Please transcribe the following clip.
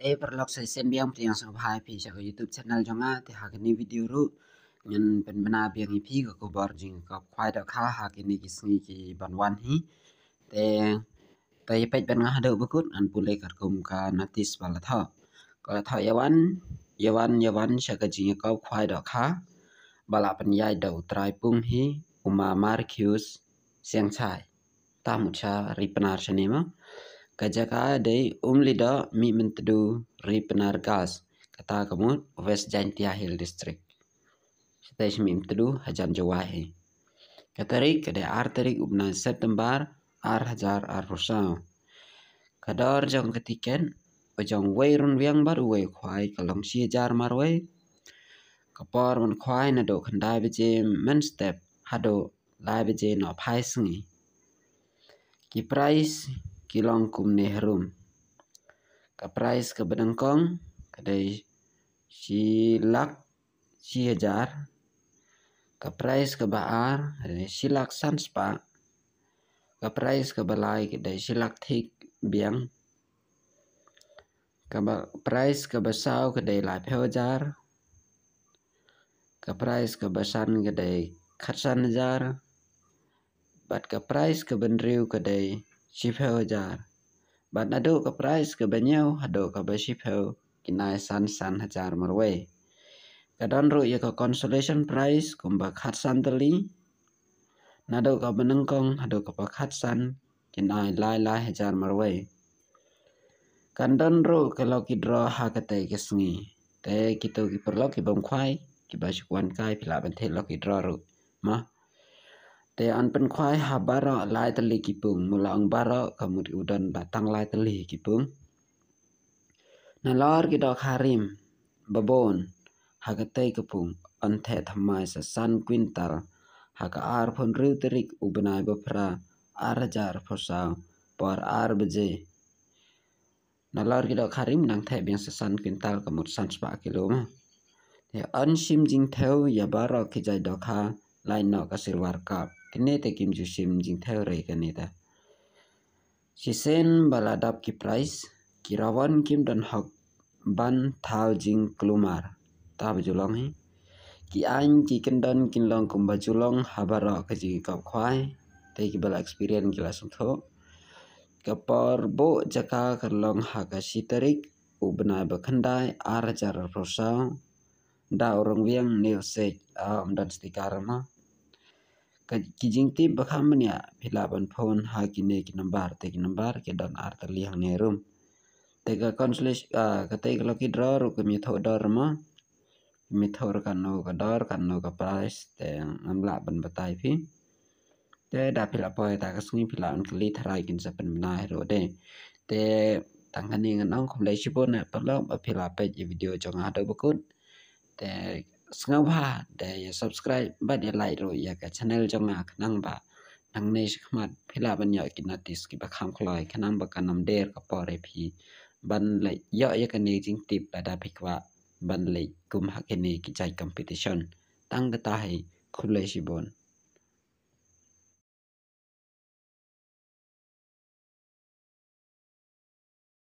เอ้ยประลอกเซนเบียงเพียงสบายพี่จากยูทูบชานัลจงอาที่หากนี่วิดีโอรู้งันเป็นบรรดาเบียงอีพี่ก็กบอร์จิงก็ควายดอกข้าหากนี่กิสงีกีบันวันฮีแต่แต่ไปเป็นงาเดือบกุดอันปุ่เลกัดกุมกานาติสบาลทอก็ทอเยาวันเยาวันเยาวันชากจิงก็ควายดอกข้าบาลาปัญญาเดอตรายปุ่งฮีอุมามาร์คิวส์เซียงชายตามุชาริปนารชเนม้า Gajah kaya dari umli do mi mentedu ri penar gas. Kata kamu West Jantia Hill District. Setai semi mentedu hajan jawahi. Kata ri kada arteri ubna um September ar hajar ar rusau. Kada orjong ketiken ojong wei run wiang baru wei kuai kalong si jar mar wei. Kapar man kuai nado kandai beje men step hado lai beje no pai sengi. Ki price Kilong Kumni Harum. Ka price ke Bedengkong, kadai si lak si hajar. Ka price ke Baar, kadai si lak sanspa. Ka price ke Balai, kadai si lak thik biang. Ka price ke Basau, kadai lai peo hajar. Ka price ke Basan, kadai khatsan hajar. Bat ka price ke Benriu, kadai... Chipeo jar. But nadu ka price ka banyau hado ka ba Chipeo kinai san san hajar marwe. Kadon ru ye ka consolation price kumba khat san tali. Nadu ka benengkong hado ka ba khat san kinai lai lai hajar marwe. Kandon ru ka lo ki draw ha ka te ke sengi. Te kitu ki perlo ki bong khwai ki ba shukwan kai pila bante lo ki draw ru. Mah. te an pen khwai ha bara lai tali ki pung mula ang bara kamut udan batang lai tali ki pung na lor ki dok harim babon hagatai ka pung an the thamai sa san quintal haka ar phon riu terik ubnai ba phra ar jar phosau par ar bje na lor ki dok harim nang the biang sa san quintal kamut san spa kilo ma te an sim jing theu ya bara ki jai dok ha lai no ka silwar cup kinetic kimjushim jing theory kanida sisen baladap ki price kirawan kim don hak ban thau jing klumar tab julong hi ki ain ki kendon kin long kum ba julong habara ka jing kap khwai te ki bala experience ki lasum tho kapar bo jaka kar long ha ka sitarik ubna ba khandai ar jar rosa da orang wiang ni sej am dan stikar ma kijingti bakamania pilaban phone hakine ki number te ki number ke don ar ta liang ne rum te ka consulis ka te ka loki draw ru ka mi tho dor ma mi tho ka no ka dor ka no ka price te am la ban batai phi te da pila poe ta ka sungi pila an kli tharai kin sa pen na ro de te tang ka ni ngan ong khom le chi bon na pa lo pila pe video chong ha do ba kun te ស្ងោបាដែល subscribe បាត់ like រយយ៉ាកា channel ចងាក្នុងបានឹងនេះខ្មាត់ភិលាបញ្ញាគិណតិស្គីបខំខ្លោយក្នុងបកនំដេរកបរេភីបានលេខយកយកនេះជីងទីបដាដាភិក្វាបានលេខគុំហកនេះគិចៃ competition តាំងតតាហៃគុលេស៊ីបន